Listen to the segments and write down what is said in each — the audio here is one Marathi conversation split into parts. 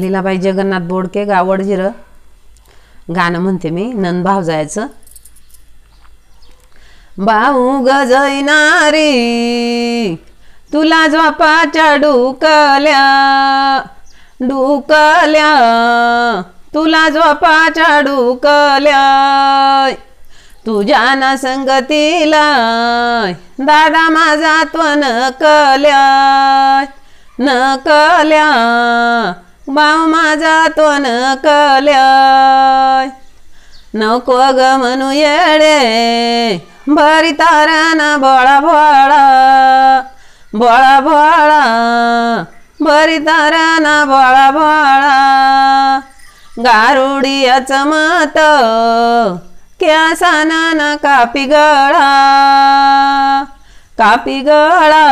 लीलाबाई जगन्नाथ बोडके गावड गाणं म्हणते मी नंद भाव जायचं भाऊ गजयनारी तुला झोपाच्या डुकल्या डुकल्या तुला झोपाच्या डुकल्या तुझ्या ना संगतीला दादा माझा त्व न कल्या न कल्या बाव माझा तो न कल्या नको ग म्हणू येडे भरी तारण बोळा भोळा बोळा भोळा भरी तारण बोळा भोळा क्या साना ना कापी गळा कापी गळा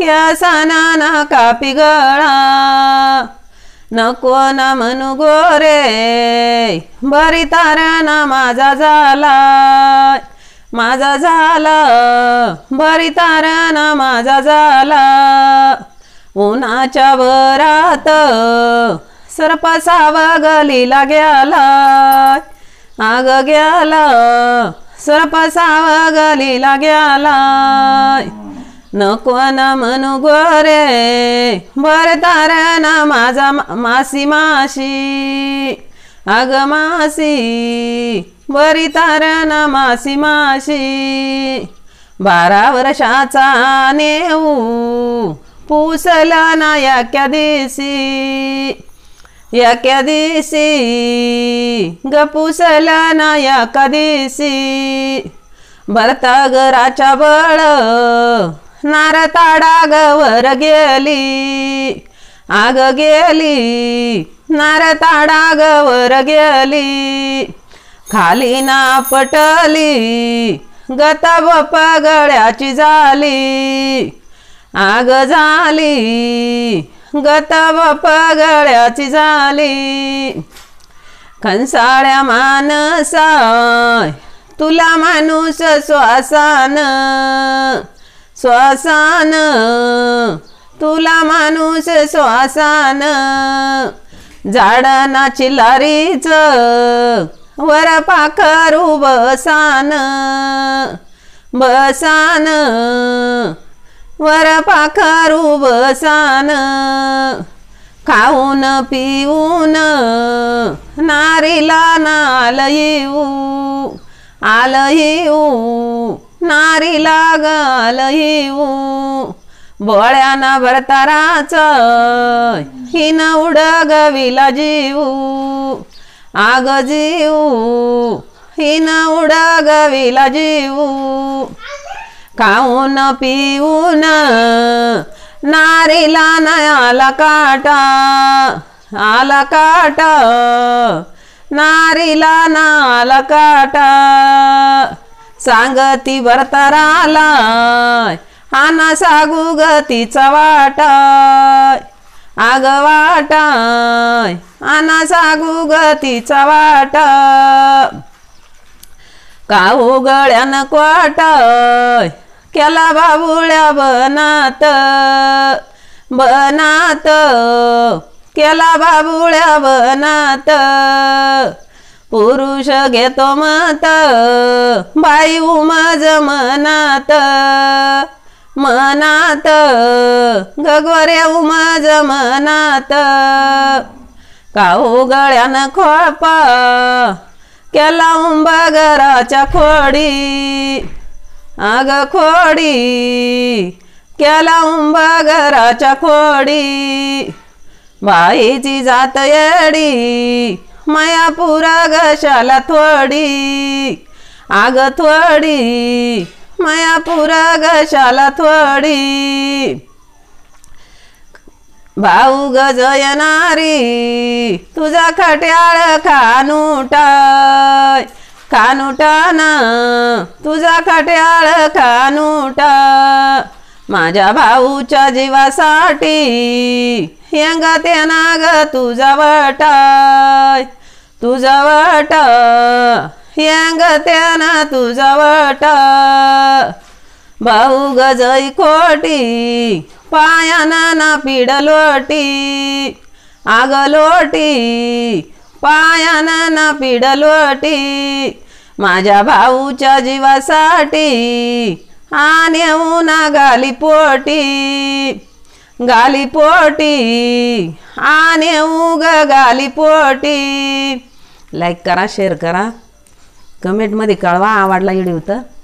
नाना कापी गळा नको ना म्हणू गोरे बरी ना माझा झाला माझा झाला बरी ना माझा झाला उन्हाच्या वरात सरपसावा गलीला गेला आग गेला सरपसावा गलीला गेला नको ना म्हणू गोरे तार ना माझा मासी माशी अग मासी बरी ना मासी माशी बारा वर्षाचा नेऊ पुसला ना याक्या दिसी याक्या दिसी ग पुसला ना याका दिसी भरता घराच्या बळ गवर गेली आग गेली गवर गेली खाली ना पटली गतब गळ्याची झाली आग झाली गतब पगळ्याची झाली खनसाळ्या मानसा तुला माणूस स्वासान श्वासान तुला माणूस श्वासान झाडाना चिलारीच वर पाखरू बसान बसान वर पाखरू बसान खाऊन पिऊन नारीला नाल येऊ आल येऊ नारी लागल येऊ भोळ्याना भरताराच हिन उडगविला जीव आग जीव हिन उडगविला जीव खाऊन पिऊन नारीला नाही आला काटा आला काटा नारीला ना आला काटा सांगती वरतराला आना सागू गतीचा वाटाय आग वाटाय आना सागू गतीचा वाटा काऊ गळ्यान क्वाट केला बाबुळ्या बनात बनात केला बाबुळ्या बनात पुरुष घेतो मत बाई उमाज मनात मनात गगवऱ्या उमाज मनात काऊ गळ्यान खोप केला उंबा घराच्या खोडी आग खोडी केला उंबा घराच्या खोडी बाईची जात येडी माया पुरा घशाला थोडी आग थोडी माया पुरा गशाला थोडी भाऊ गज येणारी तुझा खट्याळ खानुटाय ना तुझा खट्याळ खानुटा माझ्या भाऊच्या जीवासाठी यंगा ना ग तुझा वटाय तुझा वट यंग त्याना तुझा वट भाऊ गजई खोटी पायाना ना पिड लोटी आग लोटी पायानं ना पिड लोटी माझ्या भाऊच्या जीवासाठी आन येऊ ना गाली पोटी गाली पोटी आनू ग गाली पोटी लाईक करा शेअर करा कमेंटमध्ये कळवा आवडला व्हिडिओ होतं